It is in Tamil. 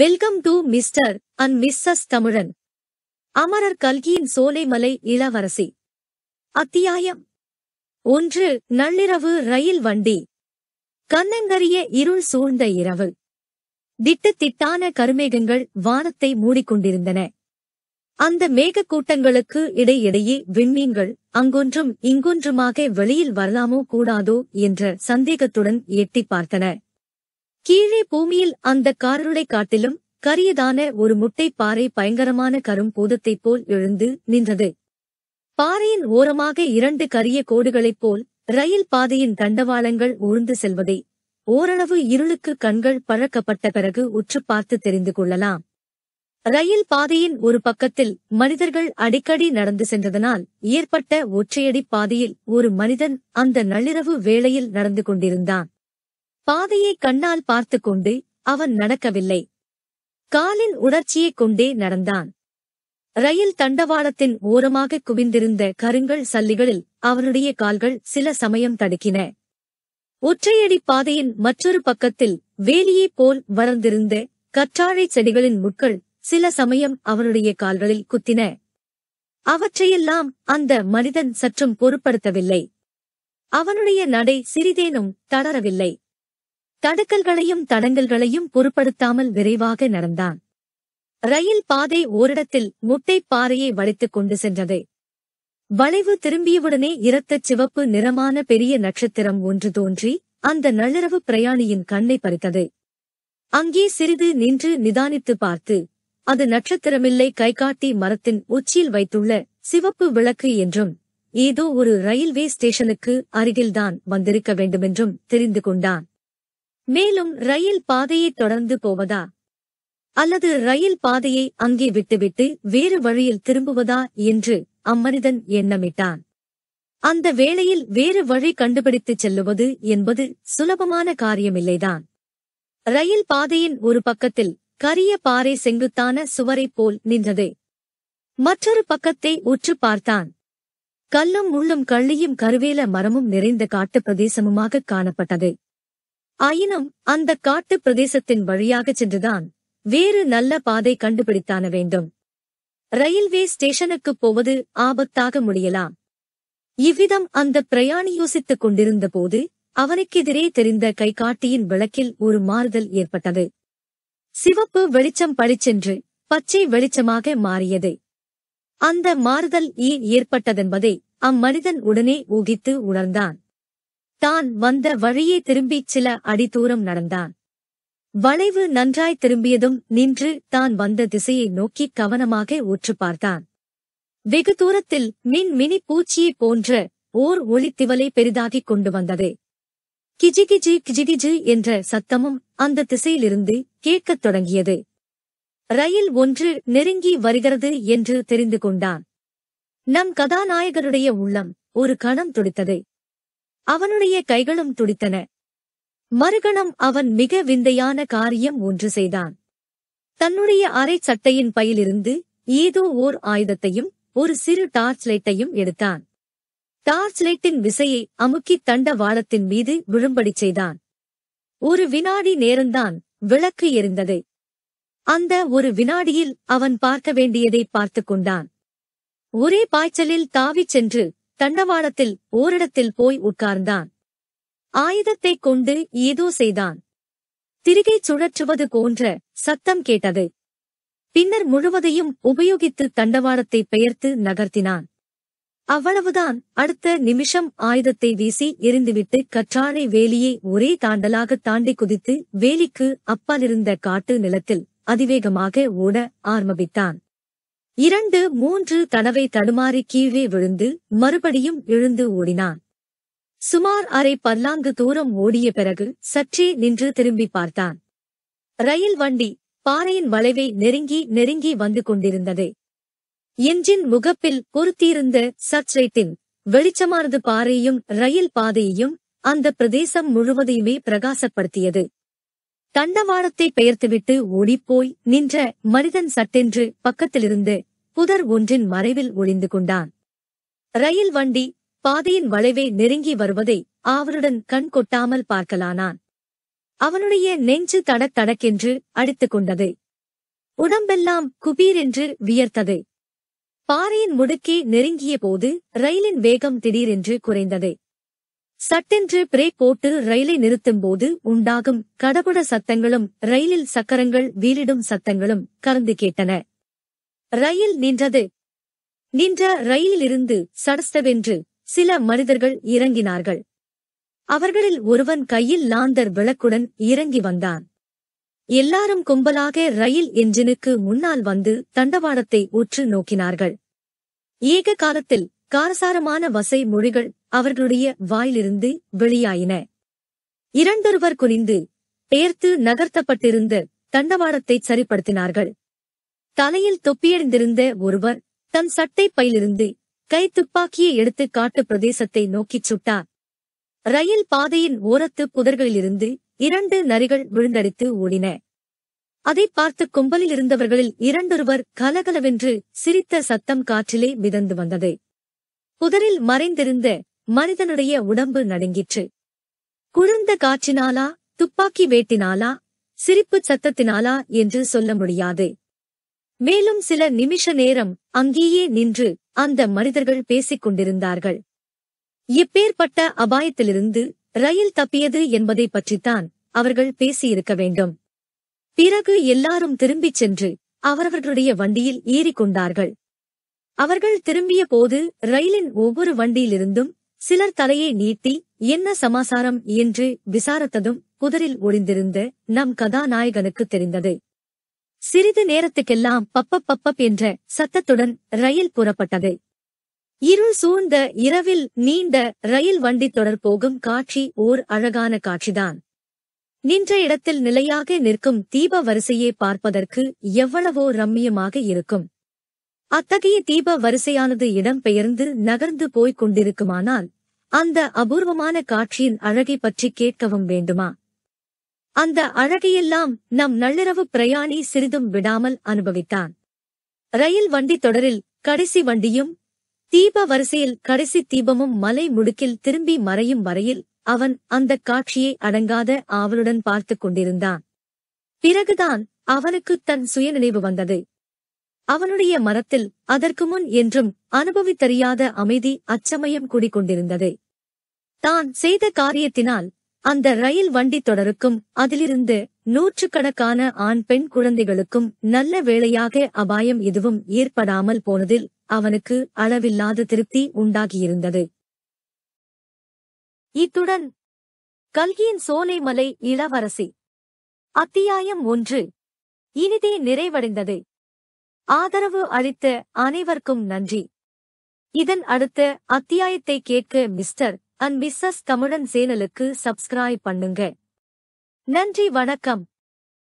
welcome to mister and missus Tamilan அமரர் கல்கியின் சோலைமலை இளவரசி அத்தியாயம் ஒன்று நள்ளிரவு ரயில் வண்டி கண்ணங்கரிய இருள் சூழ்ந்த இரவு திட்டத்திட்டான கருமேகங்கள் வானத்தை மூடிக்கொண்டிருந்தன அந்த மேகக்கூட்டங்களுக்கு இடையிடையே விண்மீன்கள் அங்கொன்றும் இங்கொன்றுமாக வெளியில் வரலாமோ கூடாதோ என்ற சந்தேகத்துடன் எட்டிப் பார்த்தன கீழே பூமியில் அந்த காரருடை காட்டிலும் கரியதான ஒரு முட்டை பாறை பயங்கரமான கரும் பூதத்தைப் போல் எழுந்து நின்றது பாறையின் ஓரமாக இரண்டு கரிய கோடுகளைப் போல் ரயில் பாதையின் தண்டவாளங்கள் ஊர்ந்து செல்வதை ஓரளவு இருளுக்கு கண்கள் பழக்கப்பட்ட பிறகு உற்று பார்த்து தெரிந்து கொள்ளலாம் ரயில் பாதையின் ஒரு பக்கத்தில் மனிதர்கள் அடிக்கடி நடந்து சென்றதனால் ஏற்பட்ட ஒற்றையடி பாதையில் ஒரு மனிதன் அந்த நள்ளிரவு வேளையில் நடந்து கொண்டிருந்தான் பாதையை கண்ணால் பார்த்து கொண்டு அவன் நடக்கவில்லை காலின் உணர்ச்சியைக் கொண்டே நடந்தான் ரயில் தண்டவாளத்தின் ஓரமாக குவிந்திருந்த கருங்கல் சல்லிகளில் அவனுடைய கால்கள் சில சமயம் தடுக்கின ஒற்றையடி பாதையின் மற்றொரு பக்கத்தில் வேலியைப் போல் வளர்ந்திருந்த கற்றாழை செடிகளின் முட்கள் சில சமயம் அவனுடைய கால்களில் குத்தின அவற்றையெல்லாம் அந்த மனிதன் சற்றும் பொருட்படுத்தவில்லை அவனுடைய நடை சிறிதேனும் தளரவில்லை தடுக்கல்களையும் தடங்கல்களையும் பொருட்படுத்தாமல் விரைவாக நடந்தான் ரயில் பாதை ஓரிடத்தில் முட்டைப் பாறையை வளைத்துக் கொண்டு சென்றது வளைவு திரும்பியவுடனே இரத்தச் சிவப்பு நிறமான பெரிய நட்சத்திரம் ஒன்று தோன்றி அந்த நள்ளிரவு பிரயாணியின் கண்ணை பறித்தது அங்கே சிறிது நின்று நிதானித்து பார்த்து அது நட்சத்திரமில்லை கைகாட்டி மரத்தின் உச்சியில் வைத்துள்ள சிவப்பு விளக்கு என்றும் ஏதோ ஒரு ரயில்வே ஸ்டேஷனுக்கு அருகில்தான் வந்திருக்க வேண்டுமென்றும் தெரிந்து கொண்டான் மேலும் ரயில் பாதையை தொடர்ந்து போவதா அல்லது ரயில் பாதையை அங்கே விட்டுவிட்டு வேறு வழியில் திரும்புவதா என்று அம்மனிதன் எண்ணமிட்டான் அந்த வேளையில் வேறு வழி கண்டுபிடித்துச் செல்லுவது என்பது சுலபமான காரியமில்லைதான் ரயில் பாதையின் ஒரு பக்கத்தில் கரிய பாறை செங்குத்தான சுவரை போல் நின்றது மற்றொரு பக்கத்தை உற்று பார்த்தான் கல்லும் முள்ளும் கள்ளியும் கருவேல மரமும் நிறைந்த காட்டுப் பிரதேசமுமாகக் காணப்பட்டது ஆயினும் அந்த காட்டு பிரதேசத்தின் வழியாகச் சென்றுதான் வேறு நல்ல பாதை கண்டுபிடித்தான வேண்டும் ரயில்வே ஸ்டேஷனுக்குப் போவது ஆபத்தாக முடியலாம் இவ்விதம் அந்த பிரயாணி யோசித்துக் கொண்டிருந்த போது அவனுக்கெதிரே தெரிந்த கைகாட்டியின் விளக்கில் ஒரு மாறுதல் ஏற்பட்டது சிவப்பு வெளிச்சம் பளிச்சென்று பச்சை வெளிச்சமாக மாறியது அந்த மாறுதல் ஏன் ஏற்பட்டதென்பதை அம்மனிதன் உடனே ஊகித்து உணர்ந்தான் தான் வந்த வழியே திரும்பிச் சில அடி தூரம் நடந்தான் வளைவு நன்றாய் திரும்பியதும் நின்று தான் வந்த திசையை நோக்கி கவனமாக ஊற்று பார்த்தான் வெகு தூரத்தில் மின் மினி பூச்சியைப் போன்ற ஓர் ஒளித்திவலை பெரிதாகிக் கொண்டு வந்தது கிஜிகிஜி கிஜிகிஜி என்ற சத்தமும் அந்த திசையிலிருந்து கேட்கத் தொடங்கியது ரயில் ஒன்று நெருங்கி வருகிறது என்று தெரிந்து கொண்டான் நம் கதாநாயகருடைய உள்ளம் ஒரு கணம் துடித்தது அவனுடைய கைகளும் துடித்தன மறுகணம் அவன் மிக விந்தையான காரியம் ஒன்று செய்தான் தன்னுடைய அரை சட்டையின் பையிலிருந்து ஏதோ ஓர் ஆயுதத்தையும் ஒரு சிறு டார்ச் லைட்டையும் எடுத்தான் டார்ச் லைட்டின் விசையை அமுக்கி தண்ட வாளத்தின் மீது விழும்படி செய்தான் ஒரு வினாடி நேரம்தான் விளக்கு எரிந்தது அந்த ஒரு வினாடியில் அவன் பார்க்க வேண்டியதை பார்த்து கொண்டான் ஒரே பாய்ச்சலில் தாவிச் சென்று தண்டவாளத்தில் ஓரிடத்தில் போய் உட்கார்ந்தான் ஆயுதத்தைக் கொண்டு ஏதோ செய்தான் திருகை சுழற்றுவது போன்ற சத்தம் கேட்டது பின்னர் முழுவதையும் உபயோகித்து தண்டவாளத்தை பெயர்த்து நகர்த்தினான் அவ்வளவுதான் அடுத்த நிமிஷம் ஆயுதத்தை வீசி எரிந்துவிட்டு கற்றாழை வேலியை ஒரே தாண்டலாக தாண்டி குதித்து வேலிக்கு அப்பாலிருந்த காட்டு நிலத்தில் அதிவேகமாக ஓட ஆரம்பித்தான் இரண்டு மூன்று தடவை தடுமாறி கீழே விழுந்து மறுபடியும் எழுந்து ஓடினான் சுமார் அரை பல்லாங்கு தூரம் ஓடிய பிறகு சற்றே நின்று திரும்பி பார்த்தான் ரயில் வண்டி பாறையின் வளைவை நெருங்கி நெருங்கி வந்து கொண்டிருந்தது எஞ்சின் முகப்பில் பொருத்தியிருந்த சர்ச்சைட்டின் வெளிச்சமானது பாறையும் ரயில் பாதையையும் அந்த பிரதேசம் முழுவதையுமே பிரகாசப்படுத்தியது தண்டவாளத்தை பெயர்த்துவிட்டு ஓடிப்போய் நின்ற மனிதன் சட்டென்று பக்கத்திலிருந்து புதர் ஒன்றின் மறைவில் ஒளிந்து கொண்டான் ரயில் வண்டி பாதையின் வளைவை நெருங்கி வருவதை அவருடன் கண் கொட்டாமல் பார்க்கலானான் அவனுடைய நெஞ்சு தடத் தடக்கென்று அடித்துக் கொண்டது உடம்பெல்லாம் குபீரென்று வியர்த்தது பாறையின் முடுக்கே நெருங்கிய போது ரயிலின் வேகம் திடீரென்று குறைந்தது சட்டென்று பிரேக் போட்டு ரயிலை நிறுத்தும் போது உண்டாகும் கடபுட சத்தங்களும் ரயிலில் சக்கரங்கள் வீலிடும் சத்தங்களும் கலந்து கேட்டன ரயில் நின்றது நின்ற ரயிலிருந்து சடஸ்தவென்று சில மனிதர்கள் இறங்கினார்கள் அவர்களில் ஒருவன் கையில் லாந்தர் விளக்குடன் இறங்கி வந்தான் எல்லாரும் கும்பலாக ரயில் என்ஜினுக்கு முன்னால் வந்து தண்டவாளத்தை உற்று நோக்கினார்கள் ஏக காலத்தில் காரசாரமான வசை மொழிகள் அவர்களுடைய வாயிலிருந்து வெளியாயின இரண்டொருவர் குனிந்து பெயர்த்து நகர்த்தப்பட்டிருந்த தண்டவாளத்தைச் சரிப்படுத்தினார்கள் தலையில் தொப்பியடைந்திருந்த ஒருவர் தன் சட்டை பையிலிருந்து கை துப்பாக்கியை எடுத்து காட்டு பிரதேசத்தை நோக்கிச் சுட்டார் ரயில் பாதையின் ஓரத்து புதர்களிலிருந்து இரண்டு நரிகள் விழுந்தடித்து ஓடின அதை பார்த்து கும்பலில் இருந்தவர்களில் இரண்டொருவர் கலகலவென்று சிரித்த சத்தம் காற்றிலே மிதந்து வந்தது புதரில் மறைந்திருந்த மனிதனுடைய உடம்பு நடுங்கிற்று குளிர்ந்த காற்றினாலா துப்பாக்கி வேட்டினாலா சிரிப்புச் சத்தத்தினாலா என்று சொல்ல முடியாது மேலும் சில நிமிஷ நேரம் அங்கேயே நின்று அந்த மனிதர்கள் பேசிக் கொண்டிருந்தார்கள் இப்பேற்பட்ட அபாயத்திலிருந்து ரயில் தப்பியது என்பதை பற்றித்தான் அவர்கள் பேசியிருக்க வேண்டும் பிறகு எல்லாரும் திரும்பிச் சென்று அவரவர்களுடைய வண்டியில் ஏறிக்கொண்டார்கள் அவர்கள் திரும்பிய போது ரயிலின் ஒவ்வொரு வண்டியிலிருந்தும் சிலர் தலையை நீட்டி என்ன சமாசாரம் என்று விசாரத்ததும் புதரில் ஒளிந்திருந்த நம் கதாநாயகனுக்கு தெரிந்தது சிறிது நேரத்துக்கெல்லாம் பப்ப பப்பப் என்ற சத்தத்துடன் ரயில் புறப்பட்டது இருள் சூழ்ந்த இரவில் நீண்ட ரயில் வண்டி தொடர் போகும் காட்சி ஓர் அழகான காட்சிதான் நின்ற இடத்தில் நிலையாக நிற்கும் தீப வரிசையை பார்ப்பதற்கு எவ்வளவோ ரம்மியமாக இருக்கும் அத்தகைய தீப வரிசையானது இடம் பெயர்ந்து நகர்ந்து போய்க் கொண்டிருக்குமானால் அந்த அபூர்வமான காட்சியின் அழகை பற்றி கேட்கவும் வேண்டுமா அந்த அழகையெல்லாம் நம் நள்ளிரவு பிரயாணி சிறிதும் விடாமல் அனுபவித்தான் ரயில் வண்டி தொடரில் கடைசி வண்டியும் தீப வரிசையில் கடைசி தீபமும் மலை முடுக்கில் திரும்பி மறையும் வரையில் அவன் அந்தக் காட்சியை அடங்காத ஆவலுடன் பார்த்துக் கொண்டிருந்தான் பிறகுதான் அவனுக்கு தன் சுயநினைவு வந்தது அவனுடைய மரத்தில் அதற்கு முன் என்றும் அனுபவித்தறியாத அமைதி அச்சமயம் கூடிக்கொண்டிருந்தது தான் செய்த காரியத்தினால் அந்த ரயில் வண்டி தொடருக்கும் அதிலிருந்து நூற்றுக்கணக்கான ஆண் பெண் குழந்தைகளுக்கும் நல்ல வேளையாக அபாயம் எதுவும் ஏற்படாமல் போனதில் அவனுக்கு அளவில்லாத திருப்தி உண்டாகியிருந்தது இத்துடன் கல்கியின் சோலைமலை இளவரசி அத்தியாயம் ஒன்று இனிதே நிறைவடைந்தது ஆதரவு அளித்த அனைவருக்கும் நன்றி இதன் அடுத்த அத்தியாயத்தை கேட்க மிஸ்டர் அண்ட் மிஸ்ஸஸ் தமிழன் சேனலுக்கு சப்ஸ்கிரைப் பண்ணுங்க நன்றி வணக்கம்